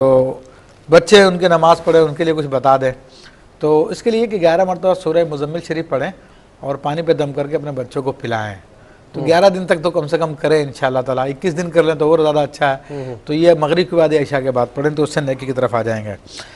तो बच्चे उनके नमाज़ पढ़े उनके लिए कुछ बता दें तो इसके लिए कि ग्यारह मरतबा सूर्य मुजम्मिल शरीफ पढ़ें और पानी पे दम करके अपने बच्चों को पिलाएं तो हम्म। ग्यारह दिन तक तो कम से कम करें इन ताला इक्कीस दिन कर लें तो और ज़्यादा अच्छा है हम्म। तो ये मगरब के बाद या ईशा के बाद पढ़ें तो उससे नेकी की तरफ आ जाएंगे